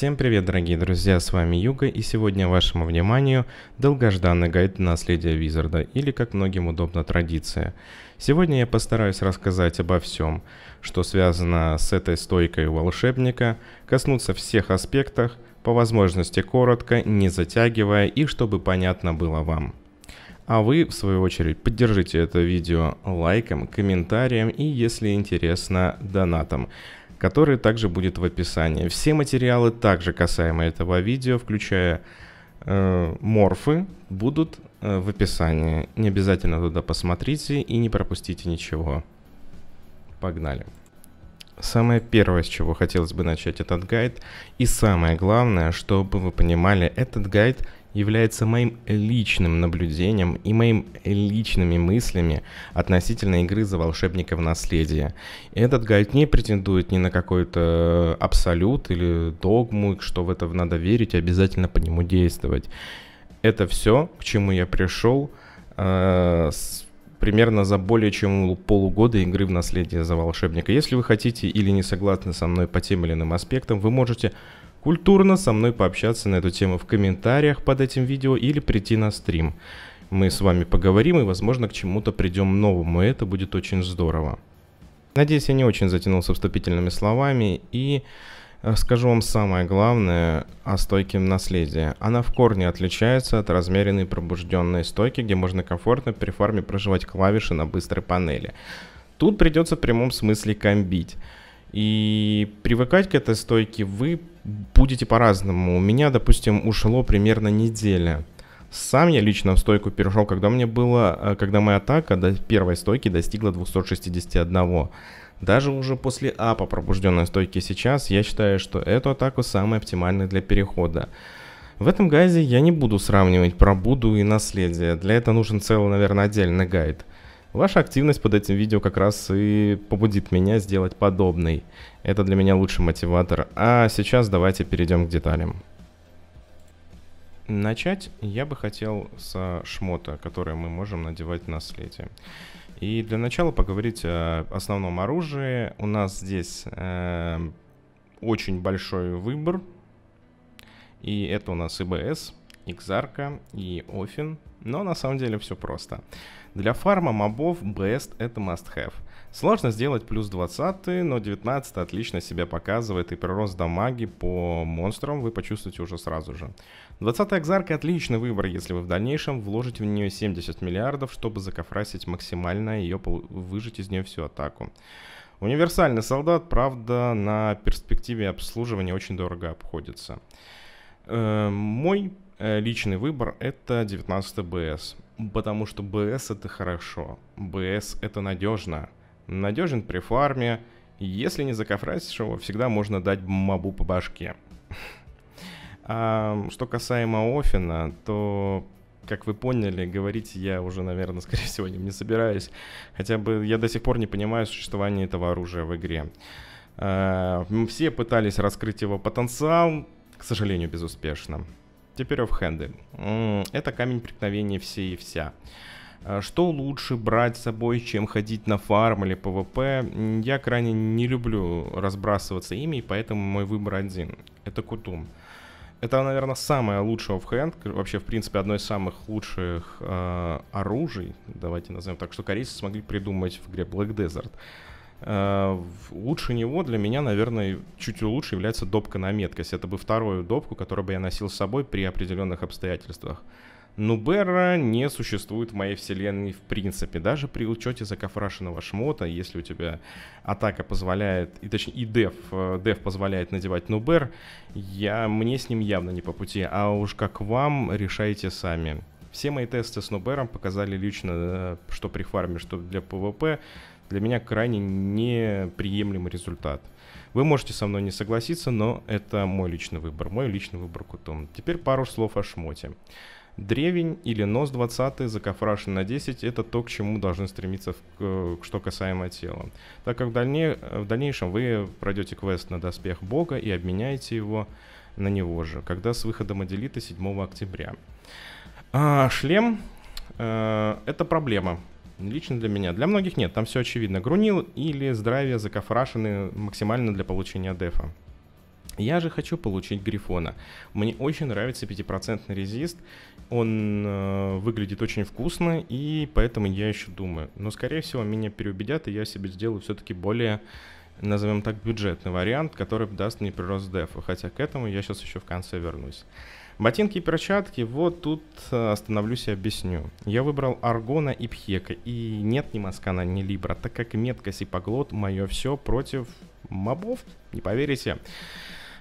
Всем привет, дорогие друзья, с вами Юга, и сегодня вашему вниманию долгожданный гайд наследия Визарда, или как многим удобно традиция. Сегодня я постараюсь рассказать обо всем, что связано с этой стойкой у волшебника, коснуться всех аспектах, по возможности коротко, не затягивая и чтобы понятно было вам. А вы, в свою очередь, поддержите это видео лайком, комментарием и, если интересно, донатом который также будет в описании. Все материалы, также касаемо этого видео, включая э, морфы, будут э, в описании. Не обязательно туда посмотрите и не пропустите ничего. Погнали! Самое первое, с чего хотелось бы начать этот гайд, и самое главное, чтобы вы понимали, этот гайд – является моим личным наблюдением и моим личными мыслями относительно игры за волшебника в наследие. Этот гайд не претендует ни на какой-то э, абсолют или догму, что в это надо верить обязательно по нему действовать. Это все, к чему я пришел э, с примерно за более чем полугода игры в наследие за волшебника. Если вы хотите или не согласны со мной по тем или иным аспектам, вы можете культурно со мной пообщаться на эту тему в комментариях под этим видео или прийти на стрим. Мы с вами поговорим и, возможно, к чему-то придем новому, и это будет очень здорово. Надеюсь, я не очень затянулся вступительными словами и э, скажу вам самое главное о стойке наследии. Она в корне отличается от размеренной пробужденной стойки, где можно комфортно при форме проживать клавиши на быстрой панели. Тут придется в прямом смысле комбить. И привыкать к этой стойке вы будете по-разному. У меня, допустим, ушло примерно неделя. Сам я лично в стойку перешел, когда мне было, э, когда моя атака до первой стойки достигла 261. Даже уже после апа пробужденной стойки сейчас, я считаю, что эту атаку самая оптимальная для перехода. В этом гайде я не буду сравнивать пробуду и наследие, для этого нужен целый, наверное, отдельный гайд. Ваша активность под этим видео как раз и побудит меня сделать подобный. Это для меня лучший мотиватор. А сейчас давайте перейдем к деталям. Начать я бы хотел со шмота, который мы можем надевать на слете. И для начала поговорить о основном оружии. У нас здесь э, очень большой выбор. И это у нас ИБС, Экзарка и Офин, но на самом деле все просто. Для фарма мобов Best это must-have. Сложно сделать плюс 20, но 19 отлично себя показывает, и прирост дамаги по монстрам вы почувствуете уже сразу же. 20 экзарка отличный выбор, если вы в дальнейшем вложите в нее 70 миллиардов, чтобы закофрасить максимально ее, выжать из нее всю атаку. Универсальный солдат, правда, на перспективе обслуживания очень дорого обходится. Э, мой Э, личный выбор — это 19 БС. Потому что БС — это хорошо. БС — это надежно. Надежен при фарме. Если не закафрасишь всегда можно дать мабу по башке. А, что касаемо Офина, то, как вы поняли, говорить я уже, наверное, скорее всего, не собираюсь. Хотя бы я до сих пор не понимаю существование этого оружия в игре. А, все пытались раскрыть его потенциал, к сожалению, безуспешно. Теперь оффхенды. Это камень преткновения все и вся. А что лучше брать с собой, чем ходить на фарм или ПВП? Я крайне не люблю разбрасываться ими, и поэтому мой выбор один. Это Кутум. Это, наверное, самое лучшее оффхенд, вообще, в принципе, одно из самых лучших э, оружий, давайте назовем так, что корейцы смогли придумать в игре Black Desert. Э, Э, лучше него для меня, наверное, чуть лучше является допка на меткость. Это бы вторую допку, которую бы я носил с собой при определенных обстоятельствах. Нубера не существует в моей вселенной в принципе. Даже при учете закафрашенного шмота, если у тебя атака позволяет, и точнее и деф, э, деф позволяет надевать Нубер, я, мне с ним явно не по пути. А уж как вам, решайте сами. Все мои тесты с Нубером показали лично, э, что при фарме, что для ПВП, для меня крайне неприемлемый результат. Вы можете со мной не согласиться, но это мой личный выбор, мой личный выбор Кутун. Теперь пару слов о шмоте. Древень или нос 20 закафрашен на 10 это то, к чему должны стремиться, в, э, к, что касаемо тела. Так как в, дальне, в дальнейшем вы пройдете квест на доспех бога и обменяете его на него же, когда с выходом Аделита 7 октября. А, шлем э, это проблема. Лично для меня. Для многих нет, там все очевидно. Грунил или здравие закафрашены максимально для получения дефа. Я же хочу получить Грифона. Мне очень нравится 5% резист. Он э, выглядит очень вкусно, и поэтому я еще думаю. Но, скорее всего, меня переубедят, и я себе сделаю все-таки более, назовем так, бюджетный вариант, который даст мне прирост дефа. Хотя к этому я сейчас еще в конце вернусь. Ботинки и перчатки, вот тут э, остановлюсь и объясню. Я выбрал Аргона и Пхека, и нет ни Маскана, ни Либра, так как меткость и поглот мое все против мобов, не поверите.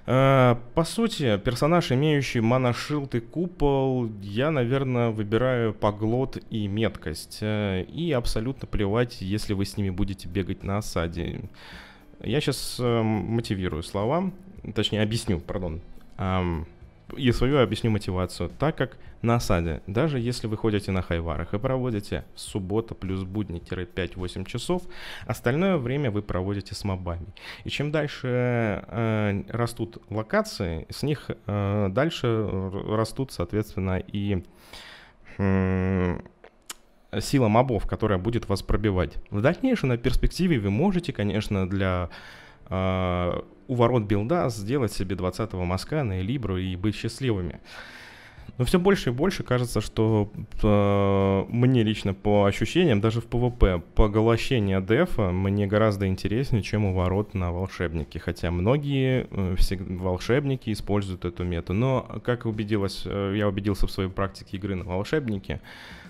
Э, по сути, персонаж, имеющий моношилд и купол, я, наверное, выбираю поглот и меткость. Э, и абсолютно плевать, если вы с ними будете бегать на осаде. Я сейчас эм, мотивирую слова, точнее объясню, пардон и свою объясню мотивацию. Так как на осаде, даже если вы ходите на хайварах и проводите суббота плюс будни-5-8 часов, остальное время вы проводите с мобами. И чем дальше э, растут локации, с них э, дальше растут, соответственно, и э, сила мобов, которая будет вас пробивать. В дальнейшем на перспективе вы можете, конечно, для э, у ворот билда сделать себе 20-го Маскана и Либру и быть счастливыми. Но все больше и больше кажется, что э, мне лично по ощущениям, даже в ПВП, поглощение дефа мне гораздо интереснее, чем у ворот на волшебнике. Хотя многие э, волшебники используют эту мету. Но, как убедилась, э, я убедился в своей практике игры на волшебнике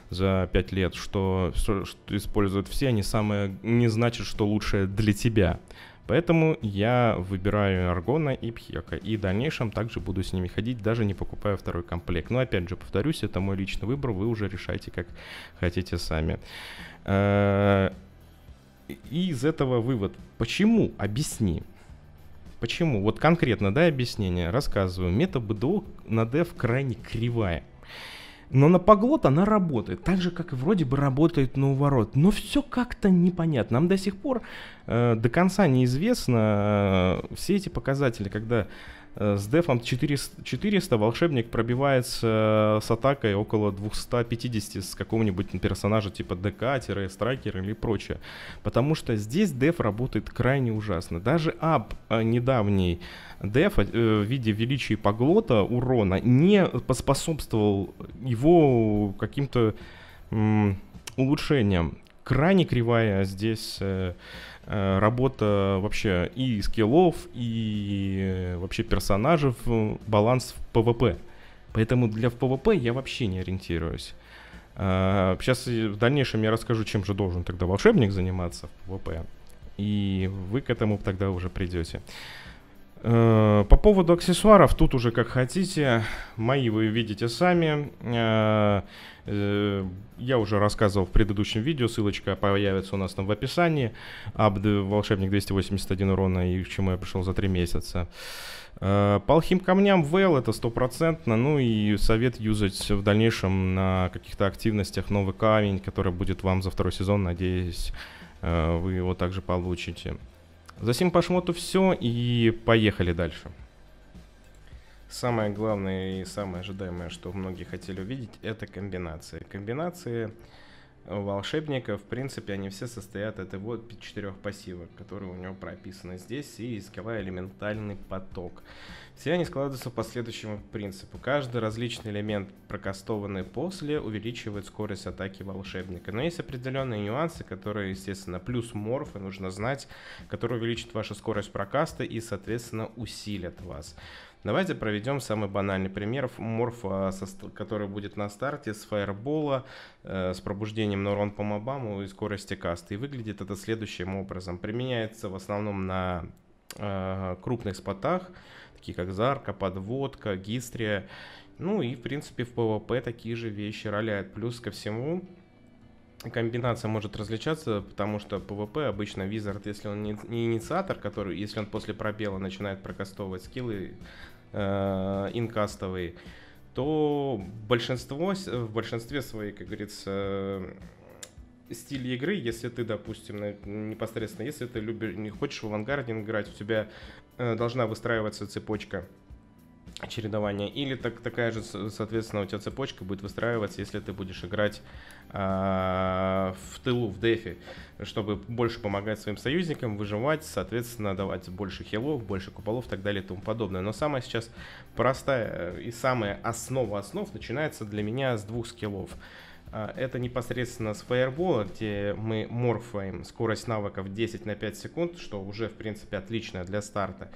за 5 лет, что, что используют все, они самые. не значит, что лучшее для тебя. Поэтому я выбираю Аргона и Пхека. И в дальнейшем также буду с ними ходить, даже не покупая второй комплект. Но опять же, повторюсь, это мой личный выбор, вы уже решайте, как хотите сами. Э, и из этого вывод. Почему? Объясни. Почему? Вот конкретно, да, объяснение. Рассказываю. Мета БДО на дев крайне кривая. Но на поглот она работает, так же, как и вроде бы работает на уворот. Но все как-то непонятно. Нам до сих пор э, до конца неизвестно э, все эти показатели, когда Э, с дефом 400, 400 волшебник пробивается э, с атакой около 250 с какого-нибудь персонажа типа ДК, страйкер или прочее. Потому что здесь деф работает крайне ужасно. Даже ап э, недавний деф в виде величия поглота урона не поспособствовал его каким-то улучшением крайне кривая. А здесь э, э, работа вообще и скиллов, и э, вообще персонажей, баланс в ПВП. Поэтому для ПВП я вообще не ориентируюсь. Сейчас а, в дальнейшем я расскажу, чем же должен тогда волшебник заниматься в ПВП. И вы к этому тогда уже придете. Э, по поводу аксессуаров, тут уже как хотите, мои вы видите сами. Э, э, я уже рассказывал в предыдущем видео, ссылочка появится у нас там в описании. Абд, волшебник 281 урона и к чему я пришел за 3 месяца. По алхим камням Вейл это стопроцентно, ну и совет юзать в дальнейшем на каких-то активностях новый камень, который будет вам за второй сезон, надеюсь, вы его также получите. Засим по шмоту все и поехали дальше. Самое главное и самое ожидаемое, что многие хотели увидеть, это комбинации. Комбинации у волшебника, в принципе, они все состоят от его четырех пассивов, которые у него прописаны здесь, и искала элементальный поток. Все они складываются по следующему принципу. Каждый различный элемент, прокастованный после, увеличивает скорость атаки волшебника. Но есть определенные нюансы, которые, естественно, плюс морфы нужно знать, которые увеличат вашу скорость прокаста и, соответственно, усилят вас. Давайте проведем самый банальный пример морфа, который будет на старте с фаербола, э, с пробуждением нейрон по мобаму и скорости каста. И выглядит это следующим образом. Применяется в основном на а, крупных спотах, такие как Зарка, Подводка, Гистрия. Ну и, в принципе, в ПВП такие же вещи роляют. Плюс ко всему, комбинация может различаться, потому что ПВП обычно Визард, если он не, не инициатор, который, если он после пробела начинает прокастовывать скиллы, Э, инкастовые, то большинство, э, в большинстве своей, как говорится, э, стиль игры, если ты, допустим, непосредственно, если ты любишь, не хочешь в авангарде играть, у тебя должна выстраиваться цепочка чередования. Или так, такая же, соответственно, у тебя цепочка будет выстраиваться, если ты будешь играть э, в тылу, в дефе, чтобы больше помогать своим союзникам, выживать, соответственно, давать больше хилов, больше куполов и так далее и тому подобное. Но самая сейчас простая э, и самая основа основ начинается для меня с двух скиллов. А, это непосредственно с фаербола, где мы морфаем скорость навыков 10 на 5 секунд, что уже, в принципе, отлично для старта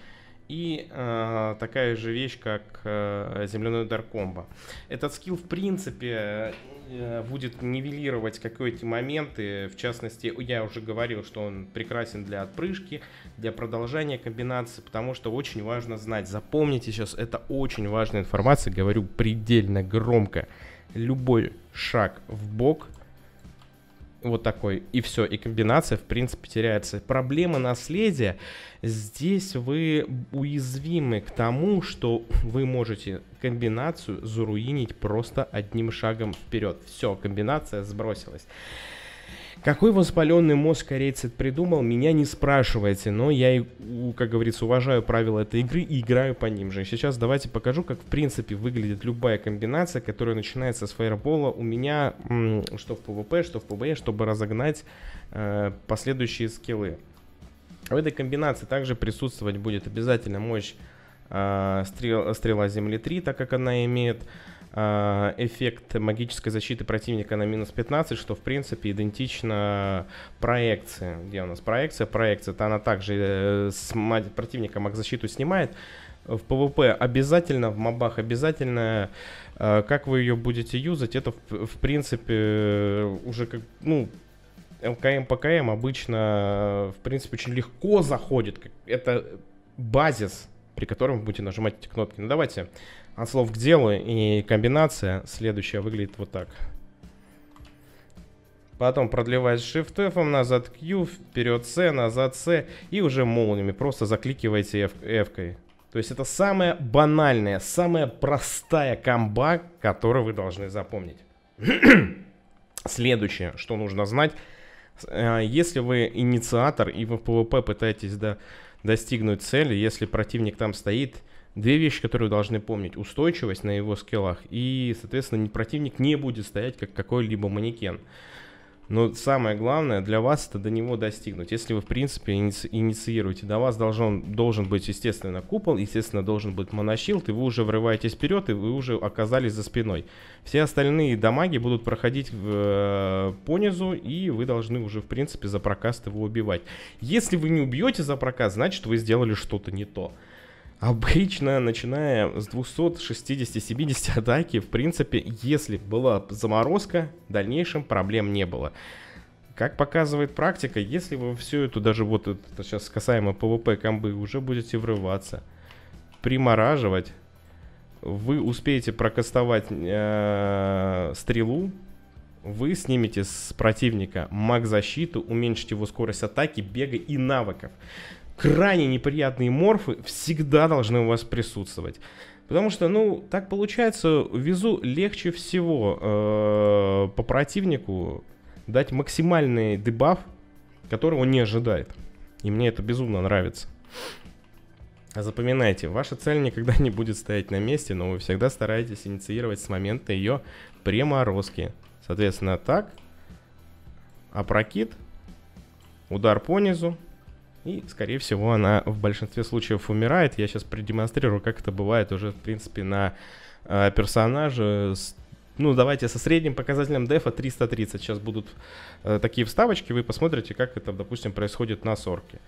и э, такая же вещь, как э, земляной даркомбо. Этот скилл, в принципе, э, будет нивелировать какие-то моменты. В частности, я уже говорил, что он прекрасен для отпрыжки, для продолжения комбинации, потому что очень важно знать. Запомните сейчас, это очень важная информация, говорю предельно громко. Любой шаг в бок вот такой, и все, и комбинация, в принципе, теряется. Проблема наследия, здесь вы уязвимы к тому, что вы можете комбинацию заруинить просто одним шагом вперед. Все, комбинация сбросилась. Какой воспаленный мозг корейцы придумал, меня не спрашивайте, но я, как говорится, уважаю правила этой игры и играю по ним же. Сейчас давайте покажу, как в принципе выглядит любая комбинация, которая начинается с фаербола. У меня что в ПВП, что в ПВЕ, чтобы разогнать э, последующие скиллы. В этой комбинации также присутствовать будет обязательно мощь э, стрел, стрела земли 3, так как она имеет Э, эффект магической защиты противника на минус 15, что в принципе идентично проекции. Где у нас проекция? Проекция, то она также э, с противника маг-защиту снимает. В ПВП обязательно, в мобах обязательно. Э, как вы ее будете юзать, это в, в принципе уже как, ну, ЛКМ, ПКМ обычно, в принципе, очень легко заходит. Это базис, при котором вы будете нажимать эти кнопки. Ну, давайте от слов к делу и комбинация следующая выглядит вот так. Потом продлевать Shift F, назад Q, вперед C, назад C и уже молниями просто закликиваете F, F -кой. То есть это самая банальная, самая простая комба, которую вы должны запомнить. Следующее, что нужно знать. Э, если вы инициатор и вы в PvP пытаетесь до, достигнуть цели, если противник там стоит Две вещи, которые вы должны помнить. Устойчивость на его скиллах и, соответственно, противник не будет стоять как какой-либо манекен. Но самое главное для вас это до него достигнуть. Если вы, в принципе, инициируете, до вас должен, должен быть, естественно, купол, естественно, должен быть монощилд, и вы уже врываетесь вперед, и вы уже оказались за спиной. Все остальные дамаги будут проходить в, э, понизу, и вы должны уже, в принципе, за прокаст его убивать. Если вы не убьете за прокаст, значит, вы сделали что-то не то. Обычно, начиная с 260-70 атаки, в принципе, если была заморозка, в дальнейшем проблем не было. Как показывает практика, если вы всю эту, даже вот это сейчас касаемо ПВП комбы, уже будете врываться, примораживать, вы успеете прокастовать э, стрелу, вы снимете с противника маг защиту, уменьшите его скорость атаки, бега и навыков крайне неприятные морфы всегда должны у вас присутствовать. Потому что, ну, так получается, визу легче всего э, по противнику дать максимальный дебаф, которого он не ожидает. И мне это безумно нравится. Запоминайте, ваша цель никогда не будет стоять на месте, но вы всегда стараетесь инициировать с момента ее преморозки. Соответственно, так, опрокид, удар по низу, и, скорее всего, она в большинстве случаев умирает. Я сейчас продемонстрирую, как это бывает уже, в принципе, на э, персонаже с ну, давайте со средним показателем дефа 330. Сейчас будут э, такие вставочки, вы посмотрите, как это, допустим, происходит на сорке.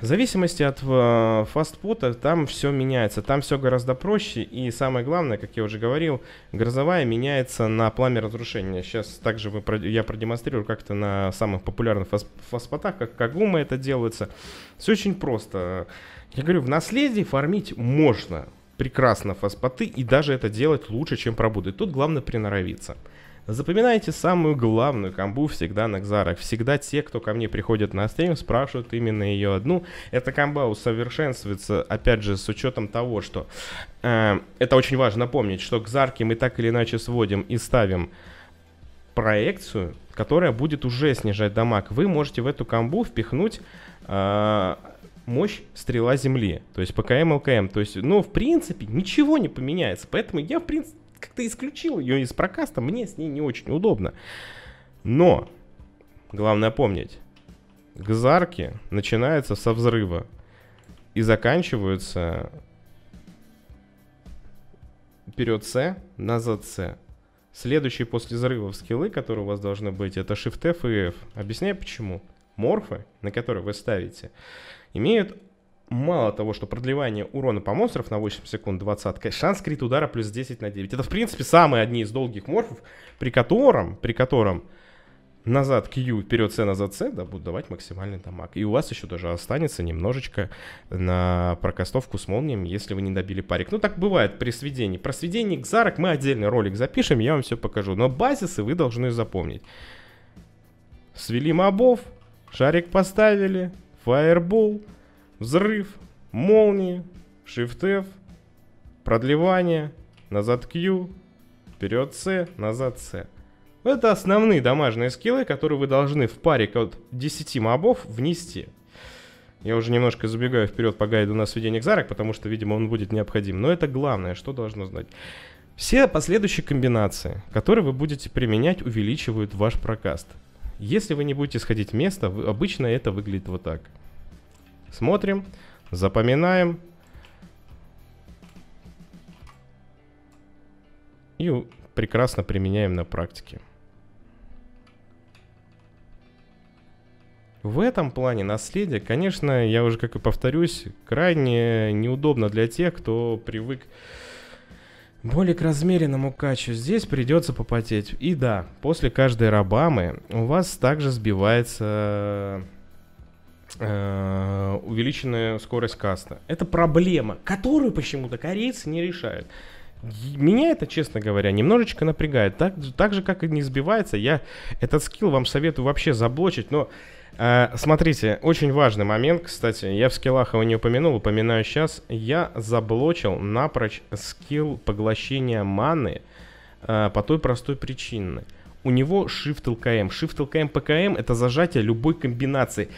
В зависимости от э, там все меняется, там все гораздо проще, и самое главное, как я уже говорил, грозовая меняется на пламя разрушения. Сейчас также вы, я продемонстрирую как-то на самых популярных фастфутах, как Кагума это делается. Все очень просто. Я говорю, в наследии фармить можно прекрасно фаспоты и даже это делать лучше, чем пробуды. Тут главное приноровиться. Запоминайте самую главную камбу всегда на Кзарах. Всегда те, кто ко мне приходит на стрим, спрашивают именно ее одну. Эта камба усовершенствуется, опять же, с учетом того, что э, это очень важно помнить, что Кзарки мы так или иначе сводим и ставим проекцию, которая будет уже снижать дамаг. Вы можете в эту камбу впихнуть э, мощь стрела земли, то есть ПКМ ЛКМ. То есть, ну, в принципе, ничего не поменяется. Поэтому я, в принципе, как-то исключил ее из прокаста, мне с ней не очень удобно. Но, главное помнить, газарки начинаются со взрыва и заканчиваются вперед С, назад С. Следующие после взрывов скиллы, которые у вас должны быть, это Shift F и F. Объясняю почему. Морфы, на которые вы ставите, имеют мало того, что продлевание урона по монстров на 8 секунд 20, шанс крит удара плюс 10 на 9. Это, в принципе, самые одни из долгих морфов, при котором, при котором назад Q, вперед С, назад С, да, будут давать максимальный дамаг. И у вас еще даже останется немножечко на прокастовку с молниями, если вы не добили парик. Ну, так бывает при сведении. Про сведение Гзарок мы отдельный ролик запишем, я вам все покажу. Но базисы вы должны запомнить. Свели мобов, шарик поставили, фаербол, Взрыв, молнии, Shift-F, продлевание, назад Q, вперед C, назад C. Это основные дамажные скиллы, которые вы должны в паре от 10 мобов внести. Я уже немножко забегаю вперед по гайду на сведение к зарок, потому что, видимо, он будет необходим. Но это главное, что должно знать. Все последующие комбинации, которые вы будете применять, увеличивают ваш прокаст. Если вы не будете сходить место, обычно это выглядит вот так. Смотрим, запоминаем. И прекрасно применяем на практике. В этом плане наследие, конечно, я уже как и повторюсь, крайне неудобно для тех, кто привык более к размеренному качу. Здесь придется попотеть. И да, после каждой рабамы у вас также сбивается Э, увеличенная скорость каста. Это проблема, которую почему-то корейцы не решают. Меня это, честно говоря, немножечко напрягает. Так, так же, как и не сбивается, я этот скилл вам советую вообще заблочить, но... Э, смотрите, очень важный момент, кстати, я в скиллах его не упомянул, упоминаю сейчас. Я заблочил напрочь скилл поглощения маны э, по той простой причине. У него Shift LKM. Shift LKM PKM это зажатие любой комбинации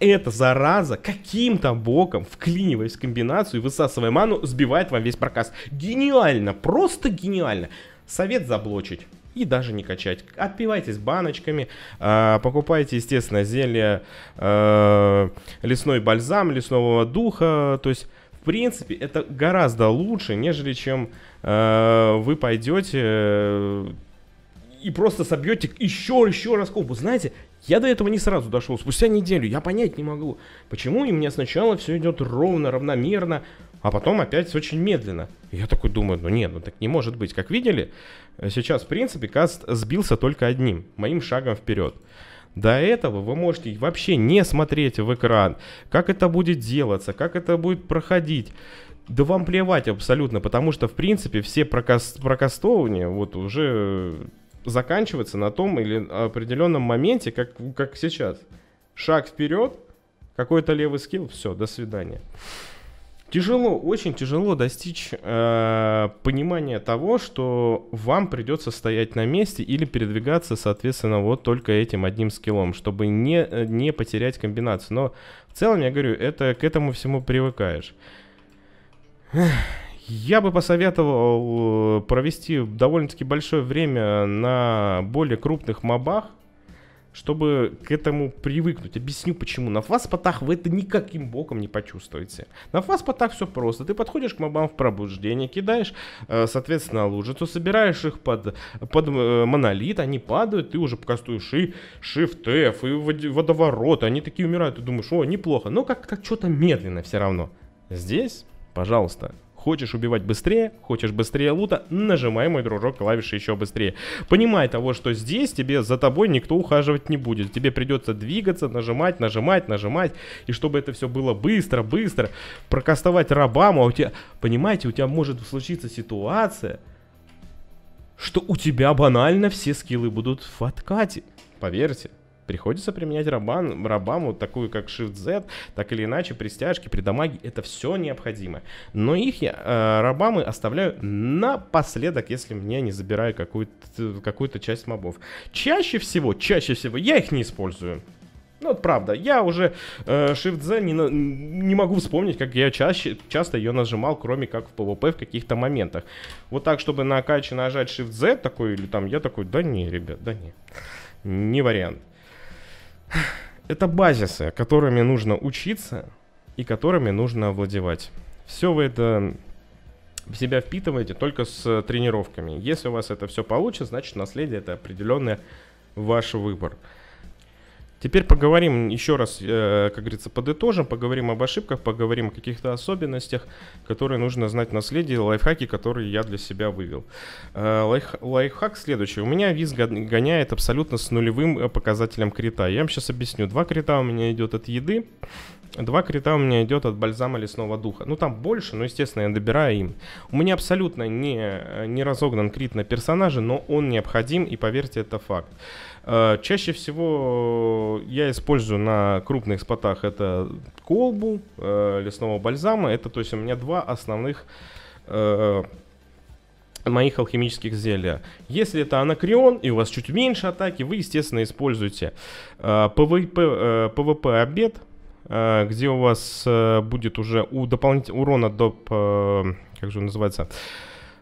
эта зараза каким-то боком, вклиниваясь в комбинацию и высасывая ману, сбивает вам весь прокаст. Гениально, просто гениально. Совет заблочить и даже не качать. Отпивайтесь баночками, э, покупайте, естественно, зелье э, лесной бальзам, лесного духа. То есть, в принципе, это гораздо лучше, нежели чем э, вы пойдете... Э, и просто собьете еще, еще раз кубу, Знаете, я до этого не сразу дошел, спустя неделю, я понять не могу, почему и мне сначала все идет ровно, равномерно, а потом опять очень медленно. я такой думаю, ну нет, ну так не может быть. Как видели, сейчас, в принципе, каст сбился только одним, моим шагом вперед. До этого вы можете вообще не смотреть в экран, как это будет делаться, как это будет проходить. Да вам плевать абсолютно, потому что, в принципе, все прокаст... прокастования вот уже заканчиваться на том или определенном моменте, как, как сейчас. Шаг вперед, какой-то левый скилл, все, до свидания. Тяжело, очень тяжело достичь э, понимания того, что вам придется стоять на месте или передвигаться, соответственно, вот только этим одним скиллом, чтобы не, не потерять комбинацию. Но в целом, я говорю, это к этому всему привыкаешь. Я бы посоветовал э, провести довольно-таки большое время на более крупных мобах, чтобы к этому привыкнуть. Объясню почему. На фаспотах вы это никаким боком не почувствуете. На фаспотах все просто. Ты подходишь к мобам в пробуждение, кидаешь, э, соответственно, лужицу, собираешь их под, под э, монолит, они падают, ты уже кастуешь и Shift F, и водоворот, они такие умирают, ты думаешь, о, неплохо, но как-то что-то медленно все равно. Здесь, пожалуйста, Хочешь убивать быстрее, хочешь быстрее лута, нажимай, мой дружок, клавиши еще быстрее. Понимай того, что здесь тебе за тобой никто ухаживать не будет. Тебе придется двигаться, нажимать, нажимать, нажимать. И чтобы это все было быстро, быстро, прокастовать рабам, а у тебя, понимаете, у тебя может случиться ситуация, что у тебя банально все скиллы будут в откате. Поверьте. Приходится применять рабан, рабаму, такую как Shift-Z, так или иначе, при стяжке, при дамаге, это все необходимо. Но их я э, рабамы оставляю напоследок, если мне не забираю какую-то какую часть мобов. Чаще всего, чаще всего я их не использую. Ну, вот правда, я уже э, Shift Z не, не могу вспомнить, как я чаще, часто ее нажимал, кроме как в PvP в каких-то моментах. Вот так, чтобы на каче нажать Shift Z такой, или там, я такой, да не, ребят, да не. Не вариант. Это базисы, которыми нужно учиться и которыми нужно овладевать. Все вы это в себя впитываете только с тренировками. Если у вас это все получится, значит наследие это определенный ваш выбор. Теперь поговорим еще раз, э, как говорится, подытожим, поговорим об ошибках, поговорим о каких-то особенностях, которые нужно знать в наследии, лайфхаки, которые я для себя вывел. Э, Лайф, лайфхак следующий. У меня виз гоняет абсолютно с нулевым э, показателем крита. Я вам сейчас объясню. Два крита у меня идет от еды, Два крита у меня идет от бальзама лесного духа. Ну там больше, но естественно я добираю им. У меня абсолютно не, не разогнан крит на персонаже, но он необходим и поверьте это факт. Э, чаще всего э, я использую на крупных спотах это колбу э, лесного бальзама. Это, то есть, у меня два основных моих алхимических зелья. Если это Анакрион и у вас чуть меньше атаки, вы, естественно, используете ПВП, обед, где у вас будет уже у дополнительного урона доп... Как же он называется?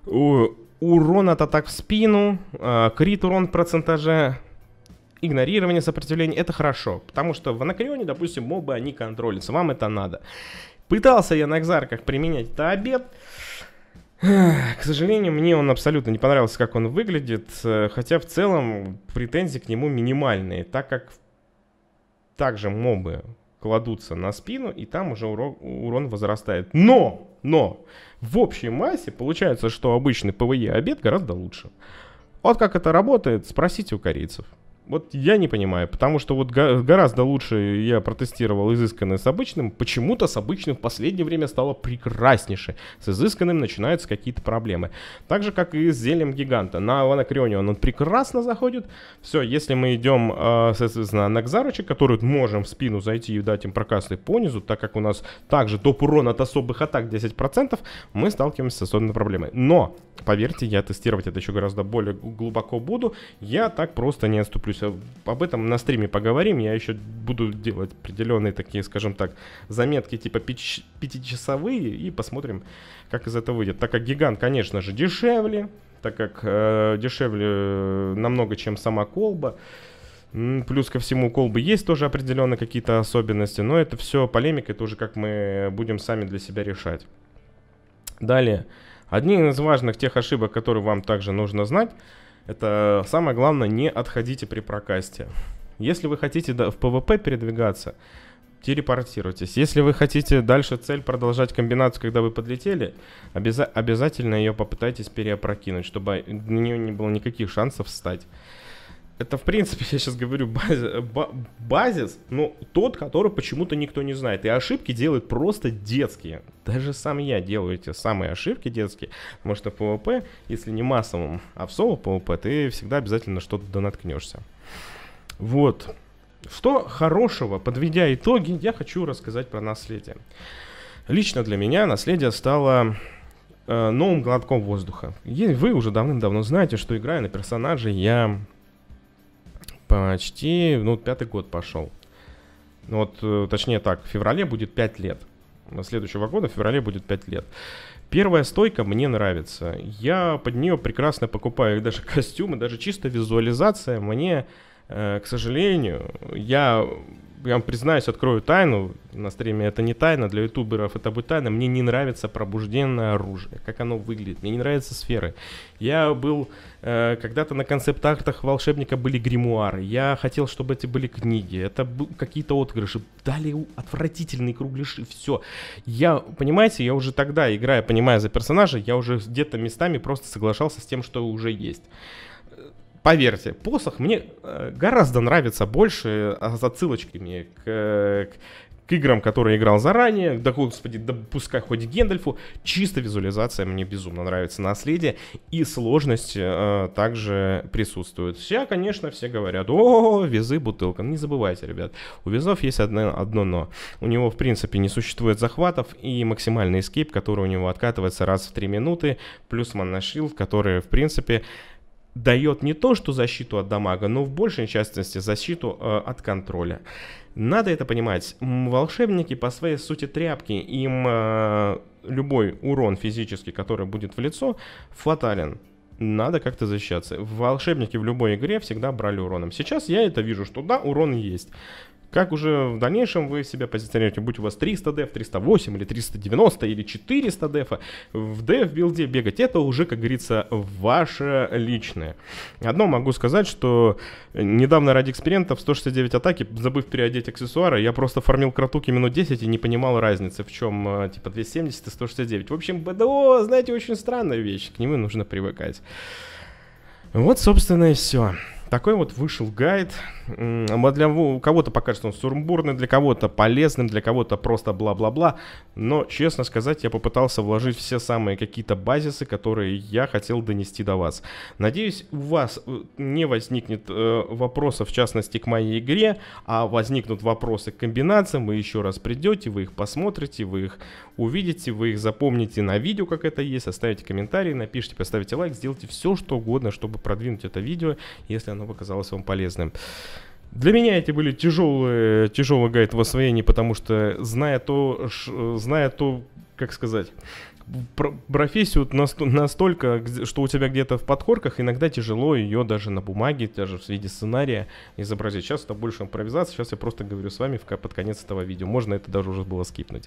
У, урон от атак в спину, крит урон в процентаже, игнорирование сопротивления, это хорошо, потому что в анакреоне, допустим, мобы, они контролятся, вам это надо. Пытался я на экзарках применять это обед, к сожалению, мне он абсолютно не понравился, как он выглядит, э, хотя в целом претензии к нему минимальные, так как также мобы кладутся на спину, и там уже урон, возрастает. Но! Но! В общей массе получается, что обычный ПВЕ обед гораздо лучше. Вот как это работает, спросите у корейцев. Вот я не понимаю, потому что вот гораздо лучше я протестировал изысканное с обычным. Почему-то с обычным в последнее время стало прекраснейше. С изысканным начинаются какие-то проблемы. Так же, как и с зельем гиганта. На Ванакрионе он прекрасно заходит. Все, если мы идем, а, соответственно, на Кзарыча, который можем в спину зайти и дать им прокасты понизу, так как у нас также доп урон от особых атак 10%, мы сталкиваемся с особенной проблемой. Но, поверьте, я тестировать это еще гораздо более глубоко буду. Я так просто не отступлю Плюс об этом на стриме поговорим. Я еще буду делать определенные такие, скажем так, заметки типа пятичасовые и посмотрим, как из этого выйдет. Так как гигант, конечно же, дешевле, так как э, дешевле э, намного, чем сама колба. Плюс ко всему, у колбы есть тоже определенные какие-то особенности, но это все полемика, это уже как мы будем сами для себя решать. Далее. Одни из важных тех ошибок, которые вам также нужно знать – это самое главное, не отходите при прокасте. Если вы хотите в ПВП передвигаться, телепортируйтесь. Если вы хотите дальше цель продолжать комбинацию, когда вы подлетели, обяза обязательно ее попытайтесь переопрокинуть, чтобы у нее не было никаких шансов встать это, в принципе, я сейчас говорю, базис, базис, но ну, тот, который почему-то никто не знает. И ошибки делают просто детские. Даже сам я делаю эти самые ошибки детские. Потому что в PvP, если не массовым, а в соло PvP, ты всегда обязательно что-то донаткнешься. Вот. Что хорошего, подведя итоги, я хочу рассказать про наследие. Лично для меня наследие стало э, новым глотком воздуха. И вы уже давным-давно знаете, что играя на персонажей, я почти, ну, пятый год пошел. ну Вот, э, точнее так, в феврале будет 5 лет. на Следующего года, в феврале будет 5 лет. Первая стойка мне нравится. Я под нее прекрасно покупаю даже костюмы, даже чисто визуализация. Мне, э, к сожалению, я я вам признаюсь, открою тайну на стриме, это не тайна, для ютуберов это будет тайна, мне не нравится пробужденное оружие, как оно выглядит, мне не нравятся сферы. Я был, э, когда-то на концепт-артах волшебника были гримуары, я хотел, чтобы эти были книги, это были какие-то отыгрыши, дали отвратительные кругляши, все. Я, понимаете, я уже тогда, играя, понимая за персонажа, я уже где-то местами просто соглашался с тем, что уже есть. Поверьте, посох мне э, гораздо нравится больше а, за отсылочками э, к, к играм, которые играл заранее. Да, господи, да пускай хоть Гендальфу. Чисто визуализация мне безумно нравится. Наследие и сложность э, также присутствует. Все, конечно, все говорят, о, визы бутылка. Ну, не забывайте, ребят, у визов есть одно, одно но. У него, в принципе, не существует захватов и максимальный эскейп, который у него откатывается раз в 3 минуты, плюс моношилд, который, в принципе, дает не то, что защиту от дамага, но в большей частности защиту э, от контроля. Надо это понимать. Волшебники по своей сути тряпки. Им э, любой урон физический, который будет в лицо, фатален. Надо как-то защищаться. Волшебники в любой игре всегда брали уроном. Сейчас я это вижу, что да, урон есть. Как уже в дальнейшем вы себя позиционируете, будь у вас 300 деф, 308 или 390 или 400 дефа, в деф билде бегать, это уже, как говорится, ваше личное. Одно могу сказать, что недавно ради экспериментов 169 атаки, забыв переодеть аксессуары, я просто фармил кратуки минут 10 и не понимал разницы, в чем э, типа 270 и 169. В общем, БДО, знаете, очень странная вещь, к нему нужно привыкать. Вот, собственно, и все такой вот вышел гайд. А для кого-то покажется он сумбурный, для кого-то полезным, для кого-то просто бла-бла-бла. Но, честно сказать, я попытался вложить все самые какие-то базисы, которые я хотел донести до вас. Надеюсь, у вас э, не возникнет э, вопросов, в частности, к моей игре, а возникнут вопросы к комбинациям. Вы еще раз придете, вы их посмотрите, вы их увидите, вы их запомните на видео, как это есть. Оставите комментарии, напишите, поставите лайк, сделайте все, что угодно, чтобы продвинуть это видео, если оно но показалось вам полезным. Для меня эти были тяжелые, тяжелый гайд в освоении, потому что зная то, ш, э, зная то, как сказать, профессию настолько, что у тебя где-то в подкорках, иногда тяжело ее даже на бумаге, даже в виде сценария изобразить. Сейчас это больше импровизация, сейчас я просто говорю с вами под конец этого видео. Можно это даже уже было скипнуть.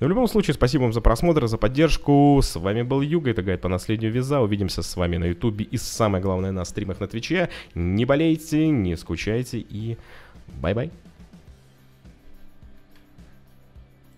Но в любом случае, спасибо вам за просмотр, за поддержку. С вами был Юга, это гайд по наследию Виза. Увидимся с вами на Ютубе и самое главное на стримах на Твиче. Не болейте, не скучайте и бай-бай.